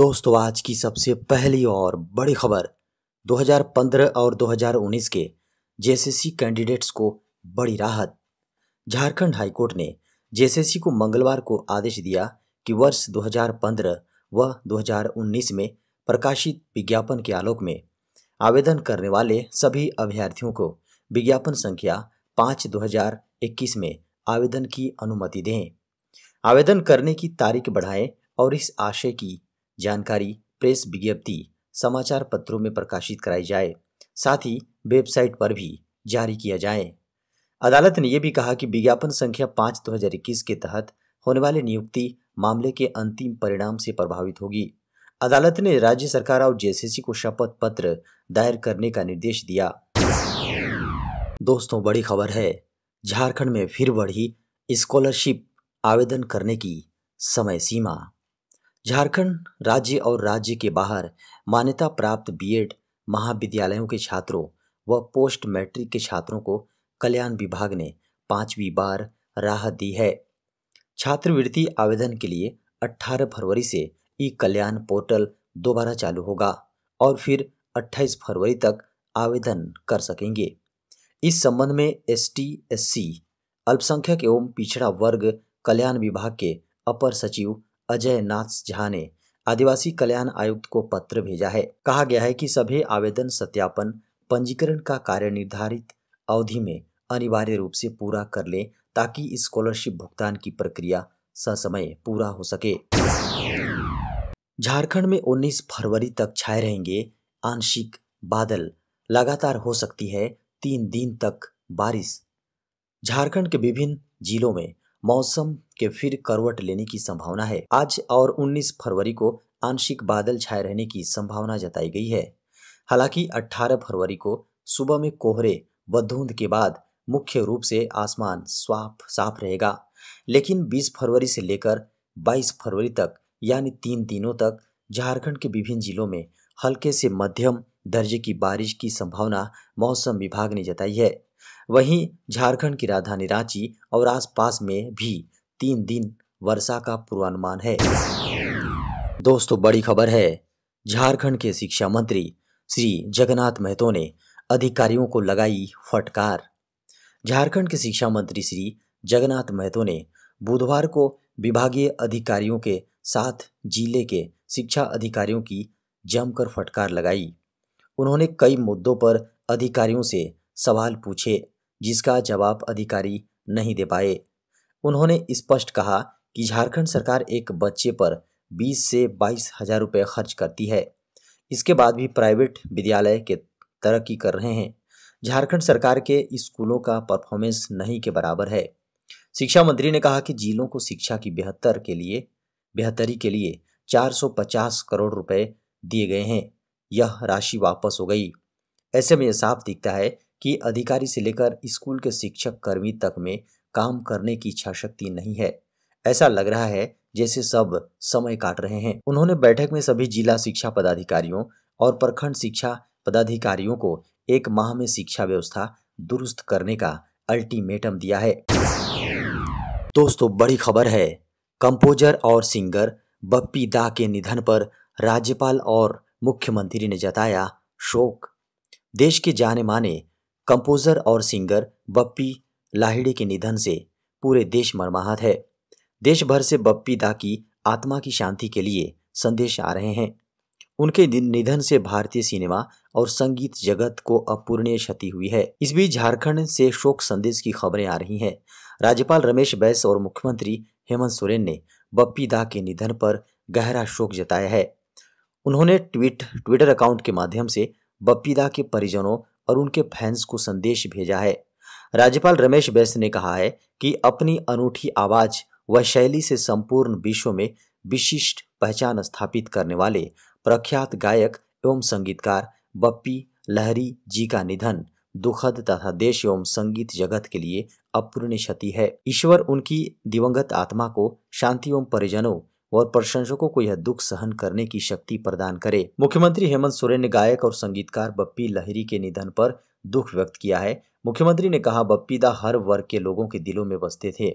दोस्तों आज की सबसे पहली और बड़ी खबर 2015 और 2019 के जेएसएससी कैंडिडेट्स को बड़ी राहत झारखंड हाईकोर्ट ने जेएसएससी को मंगलवार को आदेश दिया कि वर्ष 2015 व 2019 में प्रकाशित विज्ञापन के आलोक में आवेदन करने वाले सभी अभ्यर्थियों को विज्ञापन संख्या पाँच 2021 में आवेदन की अनुमति दें आवेदन करने की तारीख बढ़ाएं और इस आशय की जानकारी प्रेस विज्ञप्ति समाचार पत्रों में प्रकाशित कराई जाए साथ ही वेबसाइट पर भी जारी किया जाए अदालत ने यह भी कहा कि विज्ञापन संख्या पाँच दो हज़ार इक्कीस के तहत होने वाले नियुक्ति मामले के अंतिम परिणाम से प्रभावित होगी अदालत ने राज्य सरकार और जेसीसी को शपथ पत्र दायर करने का निर्देश दिया दोस्तों बड़ी खबर है झारखंड में फिर बढ़ी स्कॉलरशिप आवेदन करने की समय सीमा झारखंड राज्य और राज्य के बाहर मान्यता प्राप्त बीएड महाविद्यालयों के छात्रों व पोस्ट मैट्रिक के छात्रों को कल्याण विभाग ने पांचवी बार राहत दी है छात्रवृत्ति आवेदन के लिए 18 फरवरी से ई कल्याण पोर्टल दोबारा चालू होगा और फिर 28 फरवरी तक आवेदन कर सकेंगे इस संबंध में एस टी एस सी अल्पसंख्यक एवं पिछड़ा वर्ग कल्याण विभाग के अपर सचिव अजय नाथ झा ने आदिवासी कल्याण आयुक्त को पत्र भेजा है कहा गया है कि सभी आवेदन सत्यापन पंजीकरण का कार्य निर्धारित अवधि में अनिवार्य रूप से पूरा कर लें ताकि स्कॉलरशिप भुगतान की प्रक्रिया ससमय पूरा हो सके झारखंड में 19 फरवरी तक छाए रहेंगे आंशिक बादल लगातार हो सकती है तीन दिन तक बारिश झारखंड के विभिन्न जिलों में मौसम के फिर करवट लेने की संभावना है आज और 19 फरवरी को आंशिक बादल छाए रहने की संभावना जताई गई है हालांकि 18 फरवरी को सुबह में कोहरे व धुंध के बाद मुख्य रूप से आसमान साफ साफ रहेगा लेकिन 20 फरवरी से लेकर 22 फरवरी तक यानी तीन दिनों तक झारखंड के विभिन्न जिलों में हल्के से मध्यम दर्जे की बारिश की संभावना मौसम विभाग ने जताई है वहीं झारखंड की राजधानी रांची और आसपास में भी तीन दिन वर्षा का पूर्वानुमान है दोस्तों बड़ी खबर है झारखंड के शिक्षा मंत्री श्री जगन्नाथ महतो ने अधिकारियों को लगाई फटकार झारखंड के शिक्षा मंत्री श्री जगन्नाथ महतो ने बुधवार को विभागीय अधिकारियों के साथ जिले के शिक्षा अधिकारियों की जमकर फटकार लगाई उन्होंने कई मुद्दों पर अधिकारियों से सवाल पूछे जिसका जवाब अधिकारी नहीं दे पाए उन्होंने स्पष्ट कहा कि झारखंड सरकार एक बच्चे पर 20 से बाईस हजार रुपये खर्च करती है इसके बाद भी प्राइवेट विद्यालय के तरक्की कर रहे हैं झारखंड सरकार के स्कूलों का परफॉर्मेंस नहीं के बराबर है शिक्षा मंत्री ने कहा कि जिलों को शिक्षा की बेहतर के लिए बेहतरी के लिए 450 करोड़ रुपए दिए गए हैं यह राशि वापस हो गई ऐसे में यह साफ दिखता है कि अधिकारी से लेकर स्कूल के शिक्षक कर्मी तक में काम करने की इच्छा शक्ति नहीं है ऐसा लग रहा है जैसे सब समय काट रहे हैं उन्होंने बैठक में सभी जिला शिक्षा पदाधिकारियों और प्रखंड शिक्षा पदाधिकारियों को एक माह में शिक्षा व्यवस्था दुरुस्त करने का अल्टीमेटम दिया है दोस्तों बड़ी खबर है कंपोजर और सिंगर बप्पी दा के निधन पर राज्यपाल और मुख्यमंत्री ने जताया शोक देश के जाने माने कंपोजर और सिंगर बप्पी लाहिड़ी के निधन से पूरे देश मरमाहत है देश भर से बप्पी दा की आत्मा की शांति के लिए संदेश आ रहे हैं उनके निधन से भारतीय सिनेमा और संगीत जगत को अपूर्णीय क्षति हुई है इस बीच झारखंड से शोक संदेश की खबरें आ रही हैं राज्यपाल रमेश बैस और मुख्यमंत्री हेमंत सोरेन ने बप्पी दा के निधन पर गहरा शोक जताया है उन्होंने ट्वीट ट्विटर अकाउंट के माध्यम से बप्पी दा के परिजनों और उनके फैंस को संदेश भेजा है राज्यपाल रमेश बैस ने कहा है कि अपनी अनूठी आवाज व शैली से संपूर्ण विश्व में विशिष्ट पहचान स्थापित करने वाले प्रख्यात गायक एवं संगीतकार बप्पी लहरी जी का निधन दुखद तथा देश एवं संगीत जगत के लिए अपूर्णीय क्षति है ईश्वर उनकी दिवंगत आत्मा को शांति एवं परिजनों और प्रशंसकों को यह दुख सहन करने की शक्ति प्रदान करे मुख्यमंत्री हेमंत सोरेन ने गायक और संगीतकार बप्पी लहरी के निधन पर दुख व्यक्त किया है मुख्यमंत्री ने कहा बप्पी दा हर वर्ग के लोगों के दिलों में बसते थे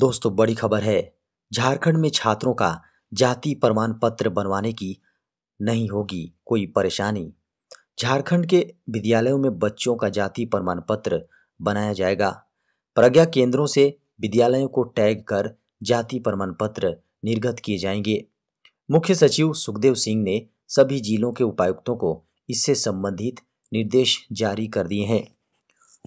दोस्तों बड़ी खबर है झारखंड में छात्रों का जाति प्रमाण पत्र बनवाने की नहीं होगी कोई परेशानी झारखंड के विद्यालयों में बच्चों का जाति प्रमाण पत्र बनाया जाएगा प्रज्ञा केंद्रों से विद्यालयों को टैग कर जाति प्रमाण पत्र निर्गत किए जाएंगे मुख्य सचिव सुखदेव सिंह ने सभी जिलों के उपायुक्तों को इससे संबंधित निर्देश जारी कर दिए हैं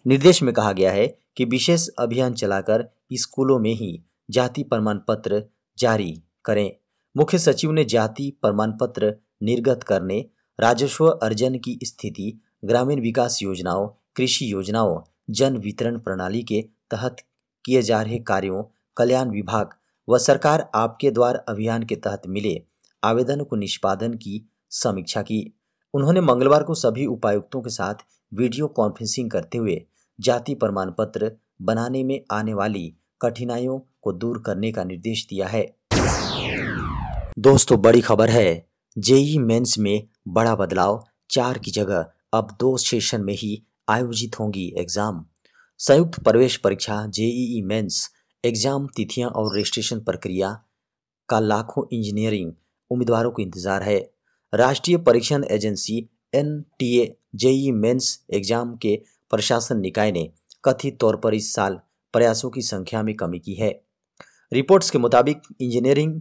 निर्देश में कहा गया है कि विशेष अभियान चलाकर स्कूलों में ही जाति प्रमाण पत्र जारी करें मुख्य सचिव ने जाति प्रमाण पत्र निर्गत करने राजस्व अर्जन की स्थिति ग्रामीण विकास योजनाओं कृषि योजनाओं जन वितरण प्रणाली के तहत किए जा रहे कार्यों कल्याण विभाग व सरकार आपके द्वार अभियान के तहत मिले आवेदन को निष्पादन की समीक्षा की उन्होंने मंगलवार को सभी उपायुक्तों के साथ वीडियो कॉन्फ्रेंसिंग करते हुए जाति प्रमाण पत्र बनाने में आने वाली कठिनाइयों को दूर करने का निर्देश दिया है दोस्तों बड़ी खबर है जेई मेंस में बड़ा बदलाव चार की जगह अब दो सेशन में ही आयोजित होंगी एग्जाम संयुक्त प्रवेश परीक्षा जेईई मेंस एग्ज़ाम तिथियां और रजिस्ट्रेशन प्रक्रिया का लाखों इंजीनियरिंग उम्मीदवारों को इंतज़ार है राष्ट्रीय परीक्षण agency N T A JEE mains exam के प्रशासन निकाय ने कथित तौर पर इस साल प्रयासों की संख्या में कमी की है रिपोर्ट्स के मुताबिक इंजीनियरिंग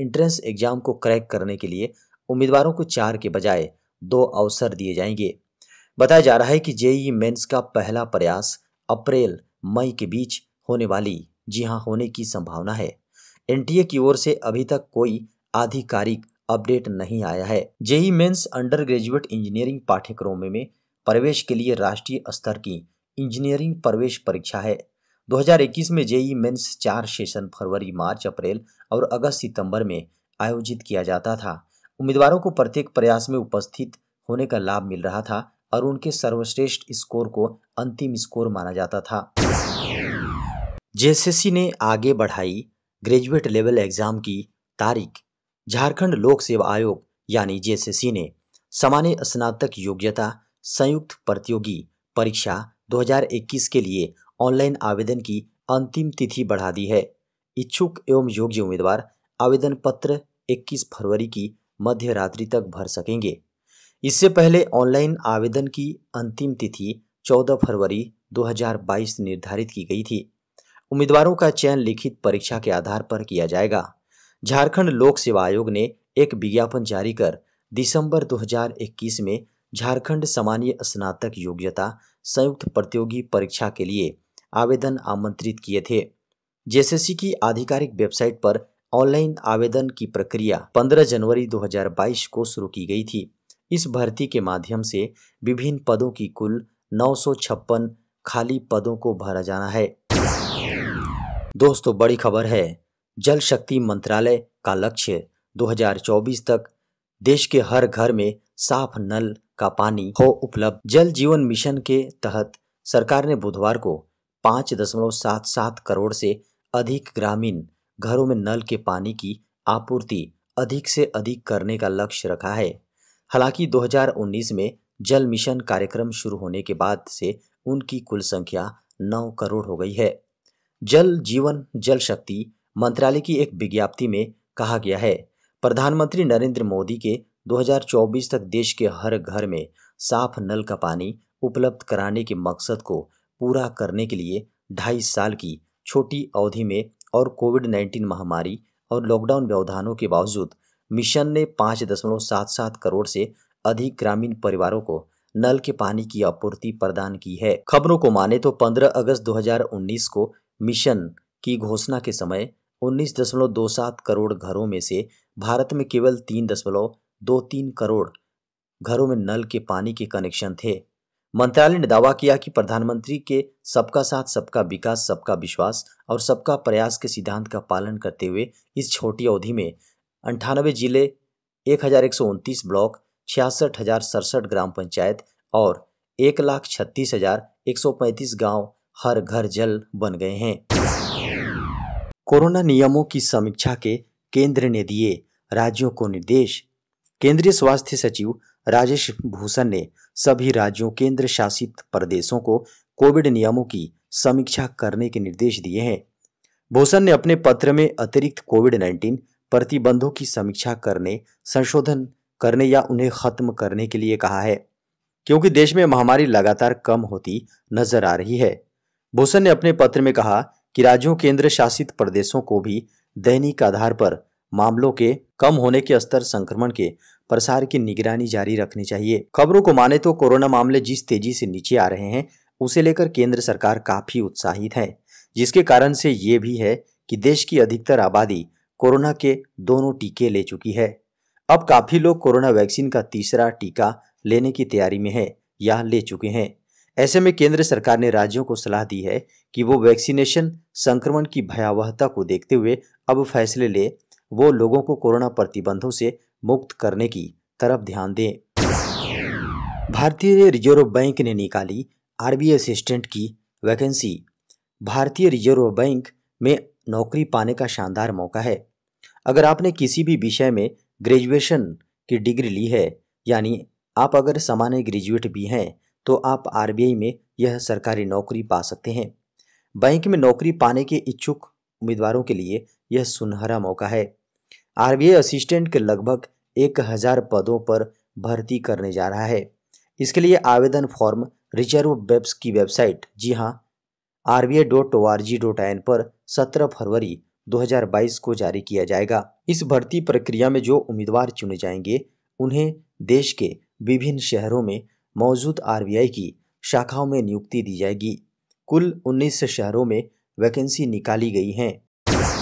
एंट्रेंस एग्ज़ाम को क्रैक करने के लिए उम्मीदवारों को चार के बजाय दो अवसर दिए जाएंगे बताया जा रहा है कि जेई मेन्स e का पहला प्रयास अप्रैल मई के बीच होने वाली जी हां होने की संभावना है एनटीए की ओर से अभी तक कोई आधिकारिक अपडेट नहीं आया है JEE mains undergraduate engineering पाठ्यक्रम में प्रवेश के लिए राष्ट्रीय स्तर की इंजीनियरिंग प्रवेश परीक्षा है 2021 में जेई मेंस चार सेशन फरवरी मार्च अप्रैल और अगस्त सितंबर में आयोजित किया जाता था उम्मीदवारों को प्रत्येक प्रयास में उपस्थित होने का लाभ मिल रहा था और उनके सर्वश्रेष्ठ स्कोर को अंतिम स्कोर माना जाता था जेएसएससी ने आगे बढ़ाई ग्रेजुएट लेवल एग्जाम की तारीख झारखंड लोक सेवा आयोग यानी जेएसएससी ने सामान्य स्नातक योग्यता संयुक्त प्रतियोगी परीक्षा 2021 के लिए ऑनलाइन आवेदन की अंतिम तिथि बढ़ा दी है इच्छुक एवं योग्य उम्मीदवार आवेदन पत्र 21 फरवरी की मध्य रात्रि तक भर सकेंगे इससे पहले ऑनलाइन आवेदन की अंतिम तिथि 14 फरवरी 2022 निर्धारित की गई थी उम्मीदवारों का चयन लिखित परीक्षा के आधार पर किया जाएगा झारखंड लोक सेवा आयोग ने एक विज्ञापन जारी कर दिसंबर 2021 में झारखंड सामान्य स्नातक योग्यता संयुक्त प्रतियोगी परीक्षा के लिए आवेदन आमंत्रित किए थे जेएसएससी की आधिकारिक वेबसाइट पर ऑनलाइन आवेदन की प्रक्रिया 15 जनवरी 2022 को शुरू की गई थी इस भर्ती के माध्यम से विभिन्न पदों की कुल नौ खाली पदों को भरा जाना है दोस्तों बड़ी खबर है जल शक्ति मंत्रालय का लक्ष्य 2024 तक देश के हर घर में साफ नल का पानी हो उपलब्ध जल जीवन मिशन के तहत सरकार ने बुधवार को पाँच दशमलव सात सात करोड़ से अधिक ग्रामीण घरों में नल के पानी की आपूर्ति अधिक से अधिक करने का लक्ष्य रखा है हालांकि 2019 में जल मिशन कार्यक्रम शुरू होने के बाद से उनकी कुल संख्या 9 करोड़ हो गई है जल जीवन जल शक्ति मंत्रालय की एक विज्ञप्ति में कहा गया है प्रधानमंत्री नरेंद्र मोदी के 2024 तक देश के हर घर में साफ नल का पानी उपलब्ध कराने के मकसद को पूरा करने के लिए ढाई साल की छोटी अवधि में और कोविड 19 महामारी और लॉकडाउन व्यवधानों के बावजूद मिशन ने पाँच दशमलव सात सात करोड़ से अधिक ग्रामीण परिवारों को नल के पानी की आपूर्ति प्रदान की है खबरों को माने तो 15 अगस्त 2019 को मिशन की घोषणा के समय 19.27 करोड़ घरों में से भारत में केवल तीन दशमलव दो तीन करोड़ घरों में नल के पानी के कनेक्शन थे मंत्रालय ने दावा किया कि प्रधानमंत्री के सबका साथ सबका विकास सबका विश्वास और सबका प्रयास के सिद्धांत का पालन करते हुए इस छोटी अवधि में अंठानवे जिले एक ब्लॉक छियासठ हजार सड़सठ ग्राम पंचायत और एक लाख छत्तीस हजार एक सौ पैंतीस गाँव हर घर जल बन गए हैं कोरोना नियमों की समीक्षा के केंद्र ने दिए राज्यों को निर्देश केंद्रीय स्वास्थ्य सचिव राजेश भूषण ने सभी राज्यों केंद्र शासित प्रदेशों को कोविड नियमों की समीक्षा करने के निर्देश दिए हैं भूषण ने अपने पत्र में अतिरिक्त कोविड 19 प्रतिबंधों की समीक्षा करने संशोधन करने या उन्हें खत्म करने के लिए कहा है क्योंकि देश में महामारी लगातार कम होती नजर आ रही है भूषण ने अपने पत्र में कहा कि राज्यों केंद्र शासित प्रदेशों को भी दैनिक आधार पर मामलों के कम होने के स्तर संक्रमण के प्रसार की निगरानी जारी रखनी चाहिए खबरों को माने तो कोरोना मामले जिस तेजी से नीचे आ रहे हैं उसे लेकर केंद्र सरकार काफी उत्साहित है जिसके कारण से ये भी है कि देश की अधिकतर आबादी कोरोना के दोनों टीके ले चुकी है अब काफ़ी लोग कोरोना वैक्सीन का तीसरा टीका लेने की तैयारी में है या ले चुके हैं ऐसे में केंद्र सरकार ने राज्यों को सलाह दी है कि वो वैक्सीनेशन संक्रमण की भयावहता को देखते हुए अब फैसले ले वो लोगों को कोरोना प्रतिबंधों से मुक्त करने की तरफ ध्यान दें भारतीय रिजर्व बैंक ने निकाली आरबीआई असिस्टेंट की वैकेंसी भारतीय रिजर्व बैंक में नौकरी पाने का शानदार मौका है अगर आपने किसी भी विषय में ग्रेजुएशन की डिग्री ली है यानी आप अगर सामान्य ग्रेजुएट भी हैं तो आप आर में यह सरकारी नौकरी पा सकते हैं बैंक में नौकरी पाने के इच्छुक उम्मीदवारों के लिए यह सुनहरा मौका है आर असिस्टेंट के लगभग एक हज़ार पदों पर भर्ती करने जा रहा है इसके लिए आवेदन फॉर्म रिजर्व बेब्स की वेबसाइट जी हाँ R B I dot O R G dot I N पर सत्रह फरवरी 2022 को जारी किया जाएगा इस भर्ती प्रक्रिया में जो उम्मीदवार चुने जाएंगे उन्हें देश के विभिन्न शहरों में मौजूद आर की शाखाओं में नियुक्ति दी जाएगी कुल 19 शहरों में वैकेंसी निकाली गई हैं